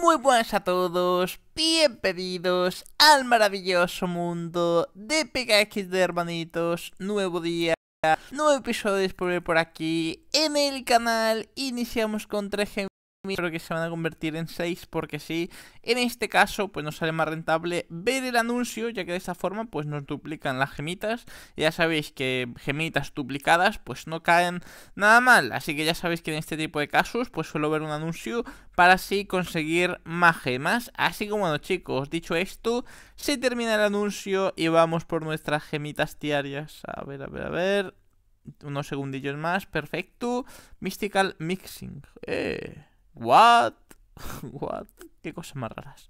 muy buenas a todos, bienvenidos al maravilloso mundo de PKX de hermanitos, nuevo día, nuevo episodio disponible por aquí en el canal, iniciamos con tres creo que se van a convertir en 6 porque si, en este caso pues nos sale más rentable ver el anuncio ya que de esta forma pues nos duplican las gemitas, ya sabéis que gemitas duplicadas pues no caen nada mal, así que ya sabéis que en este tipo de casos pues suelo ver un anuncio para así conseguir más gemas, así que bueno chicos, dicho esto, se termina el anuncio y vamos por nuestras gemitas diarias, a ver, a ver, a ver... Unos segundillos más, perfecto. Mystical Mixing. Eh. What? What? Qué cosas más raras.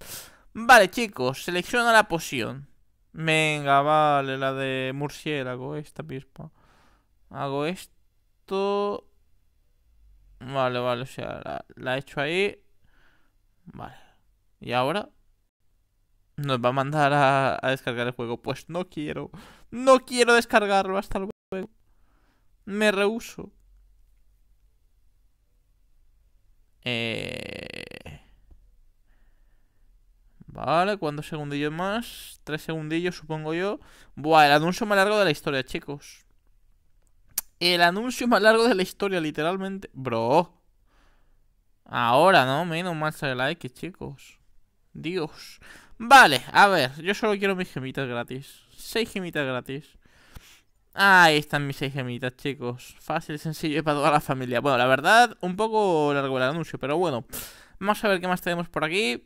Vale, chicos, selecciona la poción. Venga, vale, la de murciélago, esta pispa Hago esto. Vale, vale, o sea, la, he hecho ahí. Vale. ¿Y ahora? Nos va a mandar a, descargar el juego. Pues no quiero. No quiero descargarlo hasta luego. Me rehuso. Eh, vale, ¿cuántos segundillos más? Tres segundillos, supongo yo. Buah, el anuncio más largo de la historia, chicos. El anuncio más largo de la historia, literalmente. Bro. Ahora, ¿no? Menos mal de la X, chicos. Dios. Vale, a ver. Yo solo quiero mis gemitas gratis. Seis gemitas gratis. Ahí están mis seis gemitas, chicos. Fácil, sencillo y para toda la familia. Bueno, la verdad, un poco largo el anuncio, pero bueno. Vamos a ver qué más tenemos por aquí.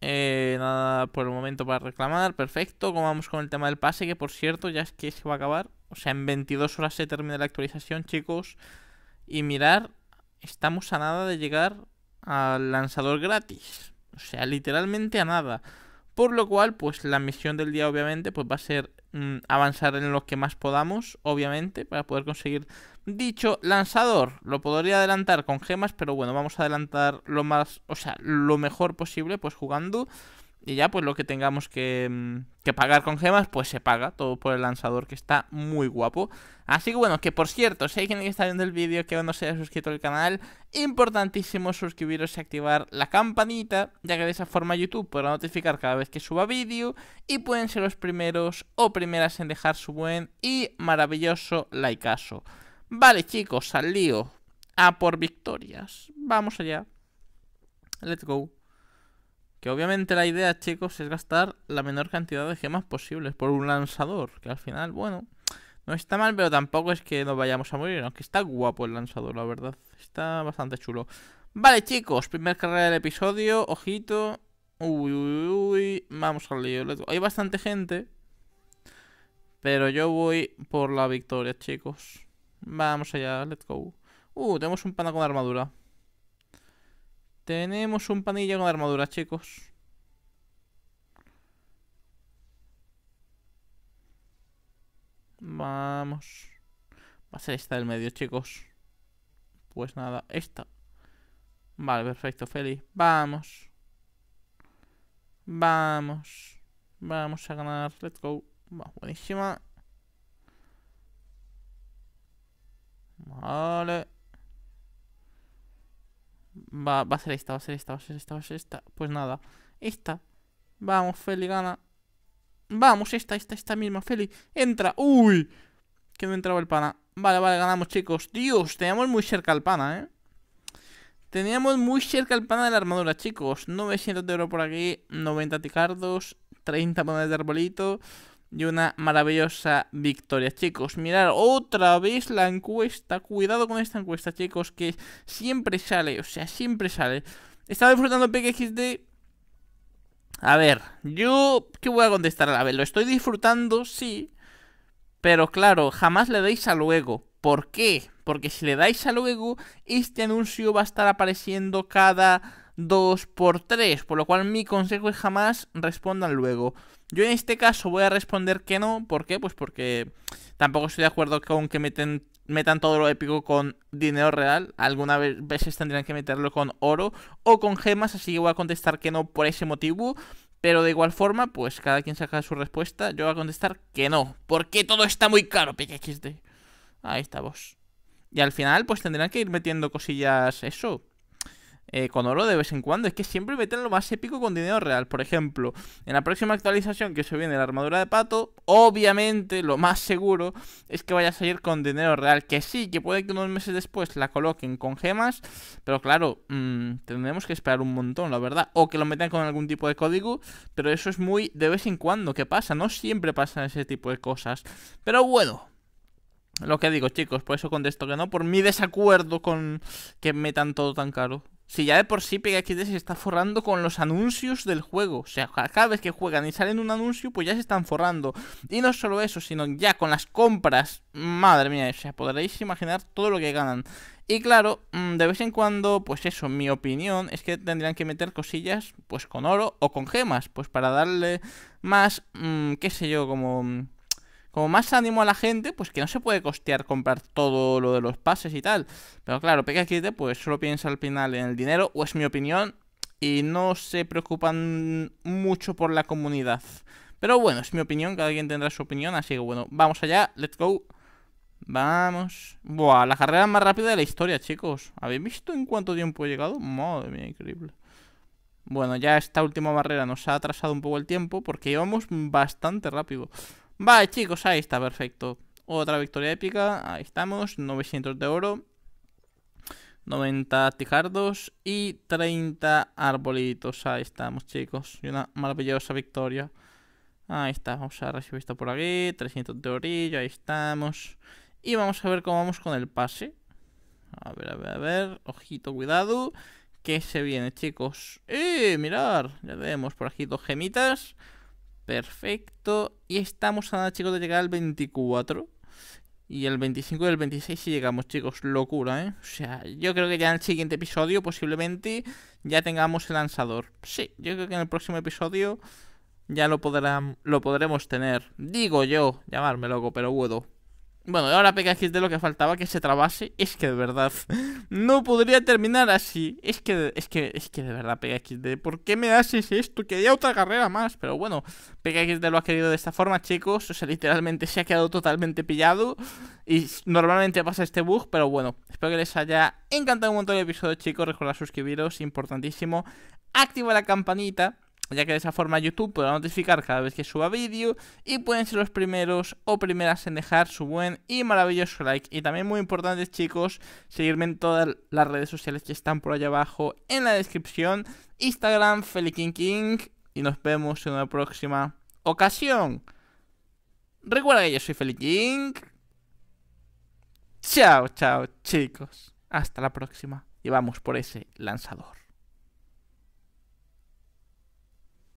Eh, nada por el momento para reclamar. Perfecto. Como vamos con el tema del pase, que por cierto, ya es que se va a acabar. O sea, en 22 horas se termina la actualización, chicos. Y mirar, estamos a nada de llegar al lanzador gratis. O sea, literalmente a nada. Por lo cual, pues la misión del día obviamente pues va a ser Mm, avanzar en lo que más podamos, obviamente, para poder conseguir dicho lanzador. Lo podría adelantar con gemas, pero bueno, vamos a adelantar lo más, o sea, lo mejor posible, pues jugando y ya, pues lo que tengamos mm, que, pagar con gemas, pues se paga. Todo por el lanzador, que está muy guapo. Así que bueno, que por cierto, si hay quien está viendo el vídeo que aún no se haya suscrito al canal, importantísimo suscribiros y activar la campanita, ya que de esa forma YouTube podrá notificar cada vez que suba vídeo y pueden ser los primeros o primeras en dejar su buen y maravilloso likeazo. Vale chicos, al lío. A por victorias. Vamos allá. Let's go. Que obviamente la idea, chicos, es gastar la menor cantidad de gemas posibles por un lanzador. Que al final, bueno, no está mal, pero tampoco es que nos vayamos a morir. Aunque está guapo el lanzador, la verdad. Está bastante chulo. Vale, chicos, primer carrera del episodio. Ojito. Uy, uy, uy. Vamos al lío. Hay bastante gente. Pero yo voy por la victoria, chicos. Vamos allá, let's go. Uh, tenemos un pana con armadura. Tenemos un panillo con armadura, chicos. Vamos. Va a ser esta del medio, chicos. Pues nada, esta. Vale, perfecto, Feli. Vamos. Vamos. Vamos a ganar. Let's go. buenísima. Vale. Va, va a ser esta, va a ser esta, va a ser esta, va a ser esta. Pues nada, esta. Vamos, Feli, gana. Vamos, esta, esta, esta misma, Feli. Entra. ¡Uy! Que no entraba el pana. Vale, vale, ganamos, chicos. Dios, teníamos muy cerca el pana, ¿eh? Teníamos muy cerca el pana de la armadura, chicos. 900 de oro por aquí, 90 ticardos, 30 monedas de arbolito y una maravillosa victoria. Chicos, mirar otra vez la encuesta. Cuidado con esta encuesta, chicos, que siempre sale, o sea, siempre sale. Estaba disfrutando PKXD. A ver, yo... ¿Qué voy a contestar? A ver, lo estoy disfrutando, sí. Pero claro, jamás le dais a luego. ¿Por qué? Porque si le dais a luego, este anuncio va a estar apareciendo cada 2 por 3, por lo cual mi consejo es jamás respondan luego. Yo en este caso voy a responder que no, ¿por qué? Pues porque tampoco estoy de acuerdo con que metan todo lo épico con dinero real, alguna vez veces tendrían que meterlo con oro o con gemas, así que voy a contestar que no por ese motivo. Pero de igual forma, pues cada quien saca su respuesta. Yo voy a contestar que no. Porque todo está muy caro, pxd. Ahí está vos. Y al final, pues tendrán que ir metiendo cosillas. Eso. Eh, con oro de vez en cuando, es que siempre meten lo más épico con dinero real. Por ejemplo, en la próxima actualización que se viene la armadura de pato, obviamente lo más seguro es que vaya a salir con dinero real. Que sí, que puede que unos meses después la coloquen con gemas, pero claro, mm, tendremos que esperar un montón, la verdad. O que lo metan con algún tipo de código, pero eso es muy de vez en cuando que pasa, no siempre pasan ese tipo de cosas. Pero bueno, lo que digo, chicos, por eso contesto que no, por mi desacuerdo con que metan todo tan caro. Si ya de por sí que se está forrando con los anuncios del juego. O sea, cada vez que juegan y salen un anuncio, pues ya se están forrando. Y no solo eso, sino ya con las compras. Madre mía, o sea, podréis imaginar todo lo que ganan. Y claro, mm, de vez en cuando, pues eso, mi opinión es que tendrían que meter cosillas, pues con oro o con gemas, pues para darle más, mm, qué sé yo, como mm, como más ánimo a la gente, pues que no se puede costear comprar todo lo de los pases y tal. Pero claro, aquí pues solo piensa al final en el dinero, o es mi opinión, y no se preocupan mucho por la comunidad. Pero bueno, es mi opinión, cada quien tendrá su opinión, así que bueno, vamos allá, let's go. Vamos. Buah, la carrera más rápida de la historia, chicos. ¿Habéis visto en cuánto tiempo he llegado? Madre mía, increíble. Bueno, ya esta última barrera nos ha atrasado un poco el tiempo porque íbamos bastante rápido. Vale, chicos, ahí está, perfecto. Otra victoria épica, ahí estamos, 900 de oro. 90 tijardos y 30 arbolitos. Ahí estamos, chicos. Y una maravillosa victoria. Ahí está, vamos a recibir esto por aquí. 300 de orillo, ahí estamos. Y vamos a ver cómo vamos con el pase. A ver, a ver, a ver. Ojito, cuidado. Que se viene, chicos. ¡Eh! Mirar. Ya vemos por aquí dos gemitas. Perfecto. Y estamos a nada, chicos, de llegar al 24. Y el 25 y el 26 si llegamos, chicos. Locura, ¿eh? O sea, yo creo que ya en el siguiente episodio posiblemente ya tengamos el lanzador. Sí, yo creo que en el próximo episodio ya lo, lo podremos tener. Digo yo, llamarme loco, pero puedo. Bueno, ahora PKKD de lo que faltaba que se trabase. Es que de verdad, no podría terminar así. Es que, es que, es que de verdad, Pega XD, ¿por qué me haces esto? Quería otra carrera más. Pero bueno, Pega XD lo ha querido de esta forma, chicos. O sea, literalmente se ha quedado totalmente pillado. Y normalmente pasa este bug, pero bueno, espero que les haya encantado un montón el episodio, chicos. Recordad suscribiros, importantísimo. Activa la campanita ya que de esa forma YouTube podrá notificar cada vez que suba vídeo y pueden ser los primeros o primeras en dejar su buen y maravilloso like. Y también muy importante chicos, seguirme en todas las redes sociales que están por allá abajo en la descripción, Instagram, Feliking King y nos vemos en una próxima ocasión. Recuerda que yo soy Feliking. Chao, chao chicos. Hasta la próxima y vamos por ese lanzador.